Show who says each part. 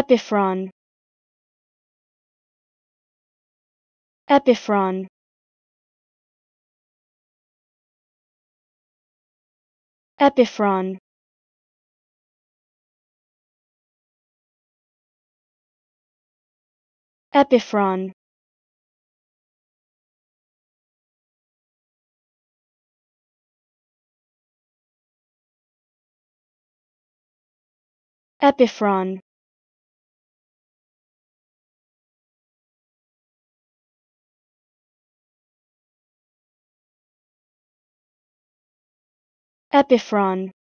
Speaker 1: epiphron epiphron epiphron epiphron epiphron Epiphron.